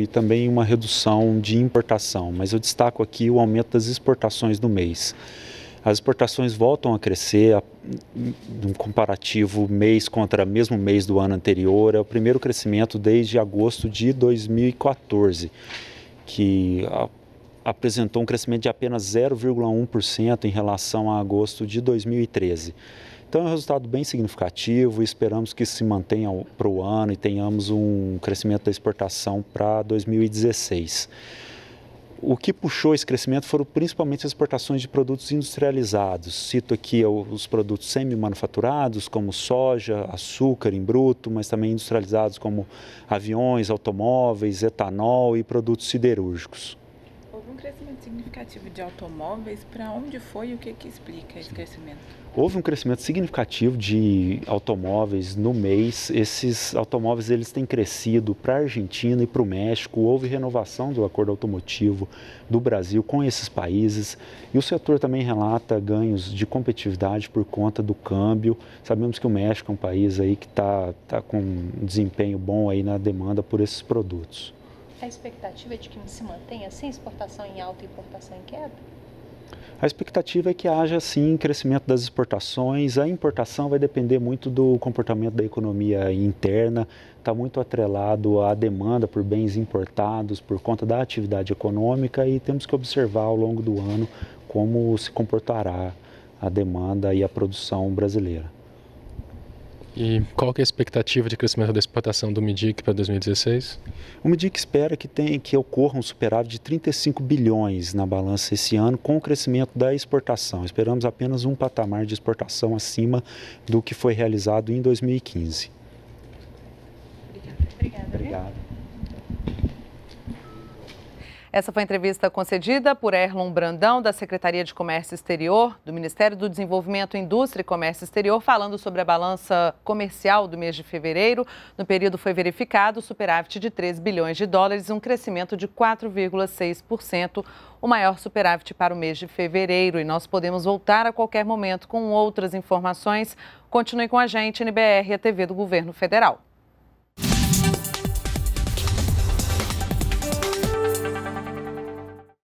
e também uma redução de importação, mas eu destaco aqui o aumento das exportações do mês. As exportações voltam a crescer, num comparativo mês contra mesmo mês do ano anterior, é o primeiro crescimento desde agosto de 2014, que apresentou um crescimento de apenas 0,1% em relação a agosto de 2013. Então é um resultado bem significativo e esperamos que se mantenha para o ano e tenhamos um crescimento da exportação para 2016. O que puxou esse crescimento foram principalmente as exportações de produtos industrializados. Cito aqui os produtos semi-manufaturados, como soja, açúcar em bruto, mas também industrializados como aviões, automóveis, etanol e produtos siderúrgicos crescimento significativo de automóveis, para onde foi e o que, que explica esse crescimento? Houve um crescimento significativo de automóveis no mês. Esses automóveis eles têm crescido para a Argentina e para o México. Houve renovação do acordo automotivo do Brasil com esses países. E o setor também relata ganhos de competitividade por conta do câmbio. Sabemos que o México é um país aí que está tá com um desempenho bom aí na demanda por esses produtos a expectativa é de que se mantenha assim, exportação em alta e importação em queda? A expectativa é que haja sim crescimento das exportações. A importação vai depender muito do comportamento da economia interna, está muito atrelado à demanda por bens importados por conta da atividade econômica e temos que observar ao longo do ano como se comportará a demanda e a produção brasileira. E qual que é a expectativa de crescimento da exportação do MIDIC para 2016? O MIDIC espera que, tenha que ocorra um superávit de 35 bilhões na balança esse ano com o crescimento da exportação. Esperamos apenas um patamar de exportação acima do que foi realizado em 2015. Obrigada. Obrigada. Né? Essa foi a entrevista concedida por Erlon Brandão, da Secretaria de Comércio Exterior, do Ministério do Desenvolvimento, Indústria e Comércio Exterior, falando sobre a balança comercial do mês de fevereiro. No período foi verificado superávit de 3 bilhões de dólares, um crescimento de 4,6%, o maior superávit para o mês de fevereiro. E nós podemos voltar a qualquer momento com outras informações. Continue com a gente, NBR, a TV do Governo Federal.